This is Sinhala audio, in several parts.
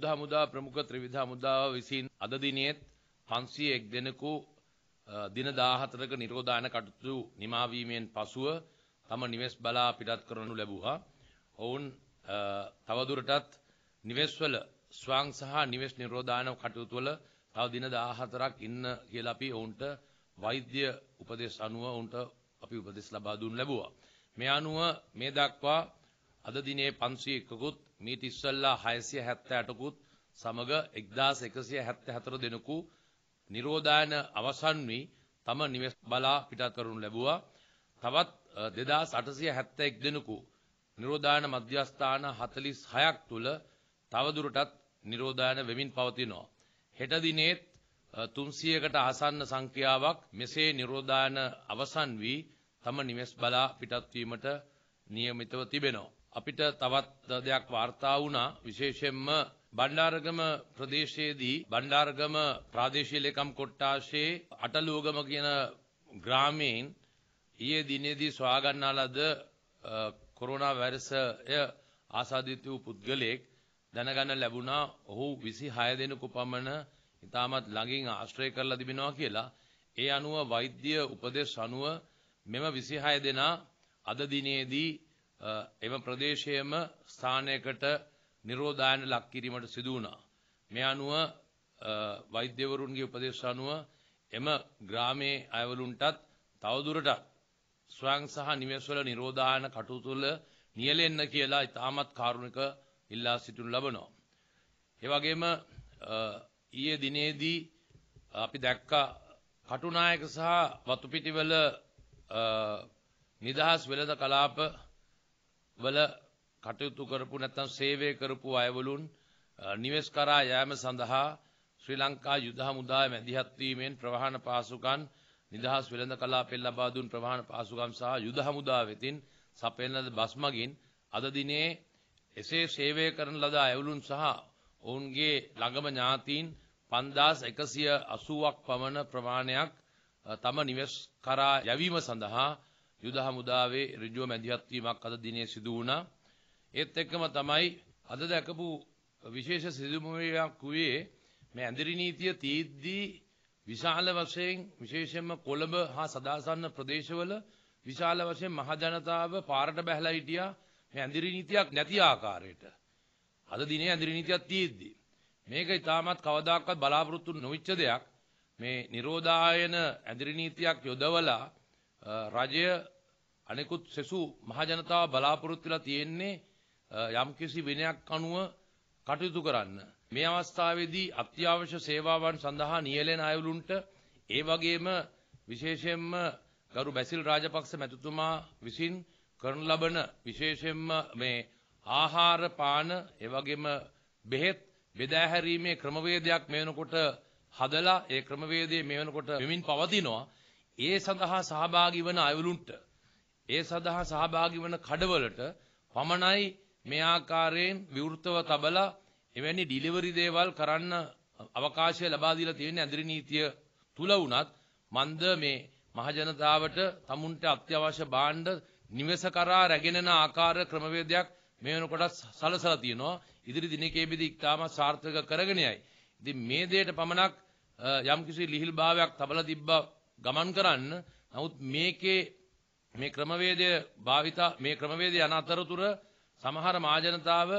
විධා මුදා ප්‍රමුඛ ත්‍රිවිධා මුදා විසින් අද දිනේත් 501 දෙනෙකු දින 14ක නිරෝධායන කටයුතු නිමා වීමෙන් පසුව තම නිවෙස් බලා පිටත් කරනු ලැබුවා. ඔවුන් තවදුරටත් නිවෙස්වල ස්වාං සහ නිවෙස් නිරෝධායන කටයුතු වල තව දින 14ක් ඉන්න කියලා අපි ඔවුන්ට වෛද්‍ය උපදෙස් අනුව ඔවුන්ට අපි උපදෙස් ලබා දුන් ලැබුවා. මේ අනුව මේ දක්වා අද දිනේ 501කුත් මීට ඉස්සල්ලා 678කුත් සමග 1174 දෙනෙකු නිරෝධායන අවසන් වී තම නිවෙස් බලා පිටත් කරනු ලැබුවා. තවත් 2871 දෙනෙකු නිරෝධායන මධ්‍යස්ථාන 46ක් තුල තවදුරටත් නිරෝධායන වෙමින් පවතිනවා. හෙට දිනේත් 300කට ආසන්න සංඛ්‍යාවක් මෙසේ නිරෝධායන අවසන් වී තම නිවෙස් බලා පිටත් වීමට නියමිතව තිබෙනවා. අපිට තවත් දෙයක් වාර්තා වුණා විශේෂයෙන්ම බණ්ඩාරගම ප්‍රදේශයේදී බණ්ඩාරගම ප්‍රාදේශීය ලේකම් කොට්ටාශේ අටලුවගම කියන ග්‍රාමයෙන් ඊයේ දිනේදී සොයාගන්නා ලද කොරෝනා වෛරසය ආසාදිත වූ පුද්ගලයෙක් දැනගන්න ලැබුණා ඔහු 26 දෙනෙකු පමණ ඉතාමත් ළඟින් ආශ්‍රය කරලා තිබෙනවා කියලා. ඒ අනුව වෛද්‍ය උපදෙස් අනුව මෙම 26 දෙනා අද දිනේදී එම ප්‍රදේශයේම ස්ථානයකට නිරෝධායන ලක් කිරීමට සිදු වුණා. මේ අනුව වෛද්‍යවරුන්ගේ උපදේශ අනුව එම ග්‍රාමයේ අයවලුන්ටත් තවදුරටත් ස්වයං සහ නිවෙස්වල නිරෝධායන කටයුතු වල නියැලෙන්න කියලා ඉතාමත් කාරුණික ඉල්ලා සිටිනු ලබනවා. ඒ වගේම ඊයේ දිනේදී අපි දැක්කා කටුනායක සහ වතුපිටිවල නිදහස් වෙළඳ කලාප වල කටයුතු කරපු නැත්නම් සේවය කරපු අයවලුන් නිවෙස් කරා යෑම සඳහා ශ්‍රී ලංකා යුද හමුදාය මැදිහත් වීමෙන් ප්‍රවාහන පාසුකම් නිදහස් වෙළඳ කලාපෙන් ලබා දුන් ප්‍රවාහන පාසුකම් සහ යුද හමුදා වෙතින් සපයන ලද බස් මගින් අද දිනේ එසේ සේවය කරන ලද අයවලුන් සහ ඔවුන්ගේ ළඟම ඥාතීන් 5180ක් පමණ ප්‍රමාණයක් තම නිවෙස් කරා යැවීම සඳහා යුද හමුදාවේ ඍජුව මැදිහත් වීමක් අද දිනේ සිදු වුණා. ඒත් එක්කම තමයි අද දැකපු විශේෂ සිදුවීමක් වූයේ මේ ඇඳිරි නීතිය තීද්දී විශාල වශයෙන් විශේෂයෙන්ම කොළඹ හා සදාසන්න ප්‍රදේශවල විශාල වශයෙන් මහ ජනතාව පාරට බැහැලා හිටියා මේ ඇඳිරි නීතියක් නැති ආකාරයට. අද දිනේ ඇඳිරි නීතියක් තීද්දී මේක ඊටමත් කවදාකවත් බලාපොරොත්තු නොවිච්ච දෙයක්. මේ නිරෝධායන ඇඳිරි නීතියක් යොදවලා රජය අනෙකුත් සෙසු මහජනතාව බලාපොරොත්තු වෙලා තියෙන්නේ යම්කිසි විනයක් අනුව කටයුතු කරන්න. මේ අවස්ථාවේදී අත්‍යවශ්‍ය සේවාවන් සඳහා නියැලෙන අයවලුන්ට ඒ වගේම විශේෂයෙන්ම ගරු බැසිල් රාජපක්ෂ මැතිතුමා විසින් කරන ලබන විශේෂයෙන්ම මේ ආහාර පාන ඒ වගේම බෙහෙත් බෙදා හැරීමේ ක්‍රමවේදයක් මේ වෙනකොට හදලා ඒ ක්‍රමවේදය මේ වෙනකොට මෙමින් පවතිනවා ඒ සඳහා සහභාගී වන අයවලුන්ට ඒ සඳහා සහභාගී වන කඩවලට පමණයි මේ ආකාරයෙන් විවෘතව තබලා එවැනි ඩිලිවරි දේවල් කරන්න අවකාශය ලබා දීලා තියෙන ඇඳිරි නීතිය තුල වුණත් මන්ද මේ මහජනතාවට තමුන්ට අත්‍යවශ්‍ය භාණ්ඩ නිවෙස කරා රැගෙන යන ආකාර ක්‍රමවේදයක් මේ වෙනකොට සලසලා තියෙනවා ඉදිරි දිනකේදී ඉතාමත් සාර්ථක කරගෙන යයි. ඉතින් මේ දෙයට පමණක් යම්කිසි ලිහිල් භාවයක් තබලා තිබ්බා ගමන් කරන්න. නමුත් මේකේ මේ ක්‍රමවේදය භාවිතා මේ ක්‍රමවේදය යන අතරතුර සමහර මහජනතාව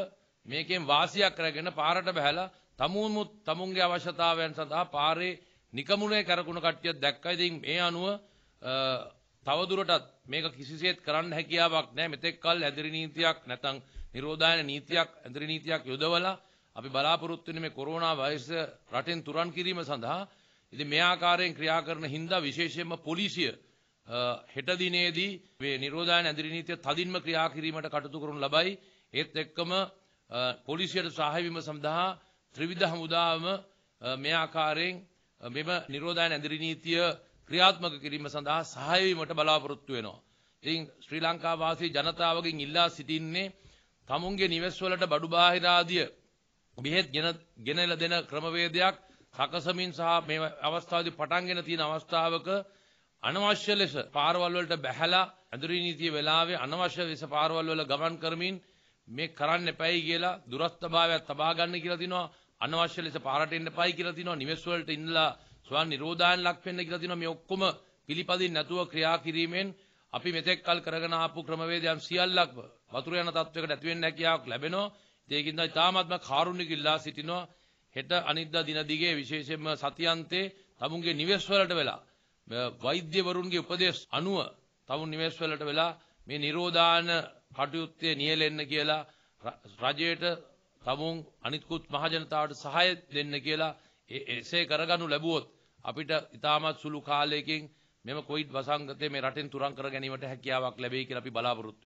මේකෙන් වාසියක් කරගෙන පාරට බහැලා තමුමුත් තමුන්ගේ අවශ්‍යතාවයන් සඳහා පාරේ නිකමුණේ කරකුණ කට්ටිය දැක්කා. ඉතින් මේ අනුව තවදුරටත් මේක කිසිසේත් කරන්න හැකියාවක් නැහැ. මෙතෙක් කල් ඇදිරි නීතියක් නැත්නම් නිරෝධායන නීතියක් ඇදිරි නීතියක් යොදවලා අපි බලාපොරොත්තු වෙන්නේ මේ කොරෝනා වෛරස රටෙන් තුරන් කිරීම සඳහා ඉතින් මේ ආකාරයෙන් ක්‍රියා කරන හින්දා විශේෂයෙන්ම පොලිසිය හෙට දිනේදී මේ නිරෝධායන ඇඳිරි නීතිය තදින්ම ක්‍රියා කිරීමට කටයුතු කරනු ලබයි. ඒත් එක්කම පොලිසියට සහාය වීම සඳහා ත්‍රිවිධ හමුදාවම මේ ආකාරයෙන් මෙම නිරෝධායන ඇඳිරි නීතිය ක්‍රියාත්මක කිරීම සඳහා සහාය වීමට බලාපොරොත්තු වෙනවා. ඉතින් ශ්‍රී ලංකා වාසී ජනතාවගෙන් ඉල්ලා සිටින්නේ තමුන්ගේ නිවෙස්වලට බඩු බාහිර ආදිය බෙහෙත් ගෙනලා දෙන ක්‍රමවේදයක් සකසමින් සහ මේ අවස්ථාවේදී පටන්ගෙන තියෙන අවස්ථාවක අනවශ්‍ය ලෙස පාරවල් වලට බැහැලා ඇඳුරී නීතිය වෙලාවේ අනවශ්‍ය ලෙස පාරවල් වල ගමන් කරමින් මේ කරන්න එපයි කියලා දුරස්තභාවයක් තබා ගන්න කියලා දිනවා අනවශ්‍ය ලෙස පාරට එන්න එපයි කියලා දිනවා නිවෙස් වලට ඉන්නලා ස්වයන් නිරෝධායන ලක් වෙන්න කියලා දිනවා මේ ඔක්කොම පිළිපදින් නැතුව ක්‍රියා කිරීමෙන් අපි මෙතෙක් කල් කරගෙන ආපු ක්‍රමවේදයන් සියල්ලක්ම වතුර යන තත්වයකට ඇති වෙන්න හැකියාවක් ලැබෙනවා ඒකින්ද තාමත්ම කාරුණික ඉල්ලා සිටිනවා හෙට අනිද්දා දින දිගේ විශේෂයෙන්ම සතියන්තේ තමුන්ගේ නිවෙස් වලට වෙලා වෛද්‍යවරුන්ගේ උපදෙස් අනුව තමුන් නිවෙස් වලට වෙලා මේ නිරෝධාන කටයුත්තේ නියැලෙන්න කියලා රජයට තමුන් අනිත්කුත් මහජනතාවට සහාය දෙන්න කියලා එසේ කරගනු ලැබුවොත් අපිට ඉතාමත් සුළු කාලයකින් මෙම කොයිඩ් වසංගතය මේ රටෙන් තුරන් කර ගැනීමට හැකියාවක් ලැබෙයි කියලා අපි බලාපොරොත්තු